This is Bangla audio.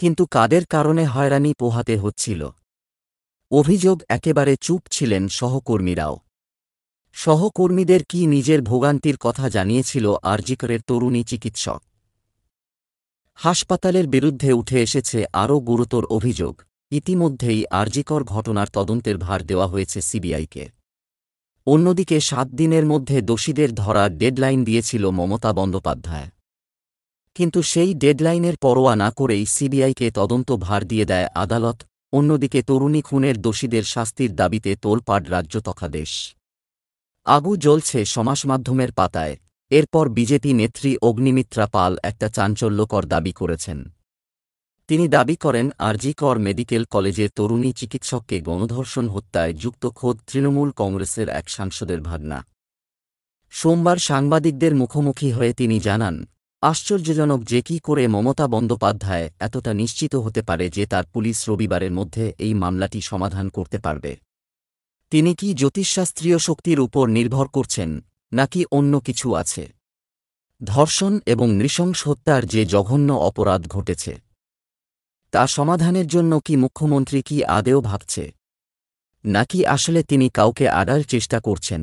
কিন্তু কাদের কারণে হয়রানি পোহাতে হচ্ছিল অভিযোগ একেবারে চুপ ছিলেন সহকর্মীরাও সহকর্মীদের কি নিজের ভোগান্তির কথা জানিয়েছিল আরজিকরের তরুণী চিকিৎসক হাসপাতালের বিরুদ্ধে উঠে এসেছে আরও গুরুতর অভিযোগ ইতিমধ্যেই আরজিকর ঘটনার তদন্তের ভার দেওয়া হয়েছে সিবিআইকে অন্যদিকে সাত দিনের মধ্যে দোষীদের ধরা ডেডলাইন দিয়েছিল মমতা বন্দ্যোপাধ্যায় কিন্তু সেই ডেডলাইনের পরোয়া না করেই সিবিআইকে তদন্ত ভার দিয়ে দেয় আদালত অন্যদিকে তরুণী খুনের দোষীদের শাস্তির দাবিতে তোলপাড় রাজ্য তখাদেশ আগু জ্বলছে সমাজমাধ্যমের পাতায় এরপর বিজেপি নেত্রী অগ্নিমিত্রা পাল একটা চাঞ্চল্যকর দাবি করেছেন তিনি দাবি করেন আরজি কর মেডিকেল কলেজের তরুণী চিকিৎসককে গণধর্ষণ হত্যায় যুক্ত খোদ তৃণমূল কংগ্রেসের এক সাংসদের ভাবনা সোমবার সাংবাদিকদের মুখোমুখি হয়ে তিনি জানান আশ্চর্যজনক যে কি করে মমতা বন্দ্যোপাধ্যায় এতটা নিশ্চিত হতে পারে যে তার পুলিশ রবিবারের মধ্যে এই মামলাটি সমাধান করতে পারবে তিনি কি জ্যোতিষশাস্ত্রীয় শক্তির উপর নির্ভর করছেন নাকি অন্য কিছু আছে ধর্ষণ এবং নৃশংস হত্যার যে জঘন্য অপরাধ ঘটেছে তা সমাধানের জন্য কি মুখ্যমন্ত্রী কি আদেও ভাবছে নাকি আসলে তিনি কাউকে আড়ার চেষ্টা করছেন